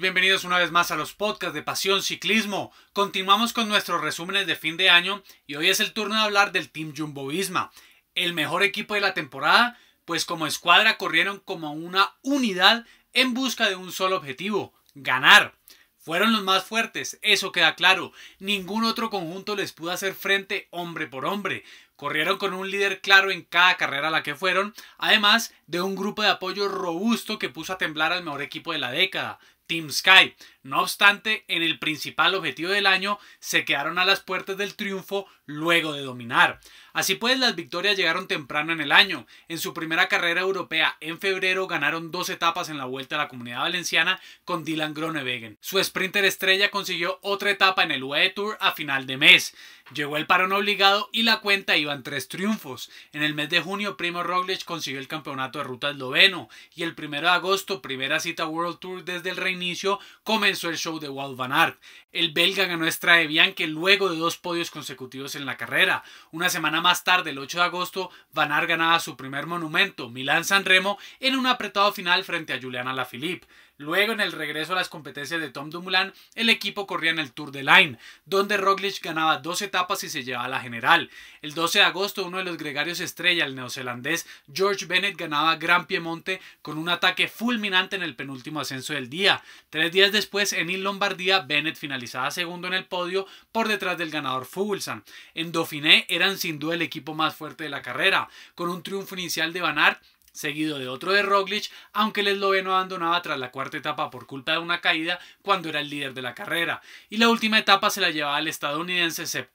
bienvenidos una vez más a los podcasts de Pasión Ciclismo. Continuamos con nuestros resúmenes de fin de año y hoy es el turno de hablar del Team Jumbo Visma, el mejor equipo de la temporada, pues como escuadra corrieron como una unidad en busca de un solo objetivo, ganar. Fueron los más fuertes, eso queda claro. Ningún otro conjunto les pudo hacer frente hombre por hombre. Corrieron con un líder claro en cada carrera a la que fueron, además de un grupo de apoyo robusto que puso a temblar al mejor equipo de la década, Team Sky No obstante, en el principal objetivo del año se quedaron a las puertas del triunfo luego de dominar. Así pues, las victorias llegaron temprano en el año. En su primera carrera europea, en febrero, ganaron dos etapas en la Vuelta a la Comunidad Valenciana con Dylan Groenewegen. Su sprinter estrella consiguió otra etapa en el UE Tour a final de mes. Llegó el parón obligado y la cuenta iban tres triunfos. En el mes de junio, Primo Roglic consiguió el campeonato de ruta esloveno y el 1 de agosto, primera cita World Tour desde el reinicio, comenzó el show de Wout van Aert. El belga ganó de que luego de dos podios consecutivos en la carrera. Una semana más tarde, el 8 de agosto, van Aert ganaba su primer monumento, Milán-San Remo, en un apretado final frente a Juliana Alaphilippe. Luego, en el regreso a las competencias de Tom Dumoulin, el equipo corría en el Tour de Line, donde Roglic ganaba dos etapas y se llevaba la general. El 12 de agosto, uno de los gregarios estrella, el neozelandés George Bennett, ganaba Gran Piemonte con un ataque fulminante en el penúltimo ascenso del día. Tres días después, en Il Lombardía, Bennett finalizaba segundo en el podio por detrás del ganador Fuglsan. En Dauphiné eran sin duda el equipo más fuerte de la carrera, con un triunfo inicial de Van Aert seguido de otro de Roglic, aunque el esloveno abandonaba tras la cuarta etapa por culpa de una caída cuando era el líder de la carrera, y la última etapa se la llevaba el estadounidense Sepp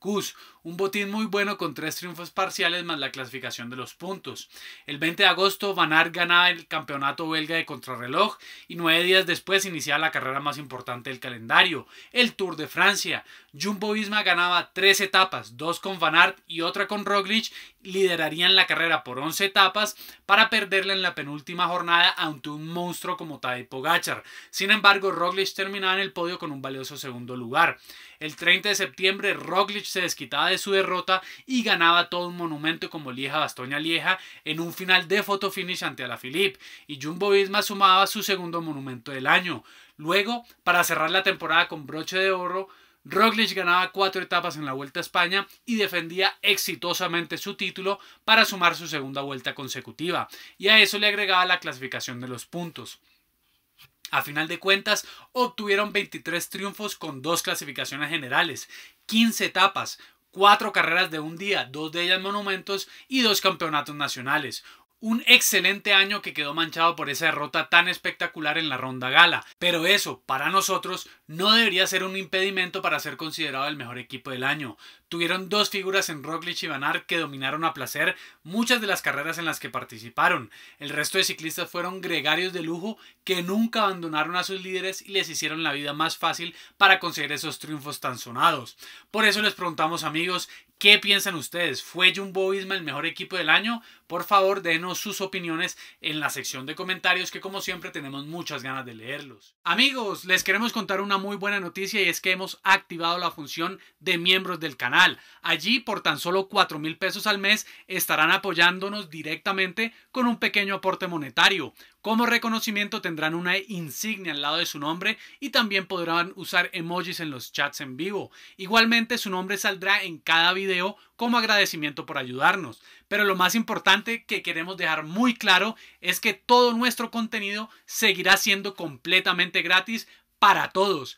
un botín muy bueno con tres triunfos parciales más la clasificación de los puntos. El 20 de agosto Van Aert ganaba el campeonato belga de contrarreloj y nueve días después iniciaba la carrera más importante del calendario, el Tour de Francia. Jumbo Visma ganaba tres etapas, dos con Van Aert y otra con Roglic, liderarían la carrera por 11 etapas para perder perderla en la penúltima jornada ante un monstruo como Tadej Gachar. Sin embargo, Roglic terminaba en el podio con un valioso segundo lugar. El 30 de septiembre, Roglic se desquitaba de su derrota y ganaba todo un monumento como Lieja Bastoña Lieja en un final de photo finish ante Alaphilippe y Jumbo Visma sumaba su segundo monumento del año. Luego, para cerrar la temporada con broche de oro, Roglic ganaba cuatro etapas en la Vuelta a España y defendía exitosamente su título para sumar su segunda vuelta consecutiva, y a eso le agregaba la clasificación de los puntos. A final de cuentas, obtuvieron 23 triunfos con dos clasificaciones generales, 15 etapas, cuatro carreras de un día, dos de ellas monumentos y dos campeonatos nacionales, un excelente año que quedó manchado por esa derrota tan espectacular en la ronda gala, pero eso, para nosotros, no debería ser un impedimento para ser considerado el mejor equipo del año. Tuvieron dos figuras en Roglic y Van que dominaron a placer muchas de las carreras en las que participaron. El resto de ciclistas fueron gregarios de lujo que nunca abandonaron a sus líderes y les hicieron la vida más fácil para conseguir esos triunfos tan sonados. Por eso les preguntamos amigos, ¿Qué piensan ustedes? ¿Fue Jumbo Visma el mejor equipo del año? Por favor, denos sus opiniones en la sección de comentarios que como siempre tenemos muchas ganas de leerlos. Amigos, les queremos contar una muy buena noticia y es que hemos activado la función de miembros del canal. Allí, por tan solo 4 mil pesos al mes, estarán apoyándonos directamente con un pequeño aporte monetario. Como reconocimiento tendrán una insignia al lado de su nombre y también podrán usar emojis en los chats en vivo. Igualmente su nombre saldrá en cada video como agradecimiento por ayudarnos. Pero lo más importante que queremos dejar muy claro es que todo nuestro contenido seguirá siendo completamente gratis para todos.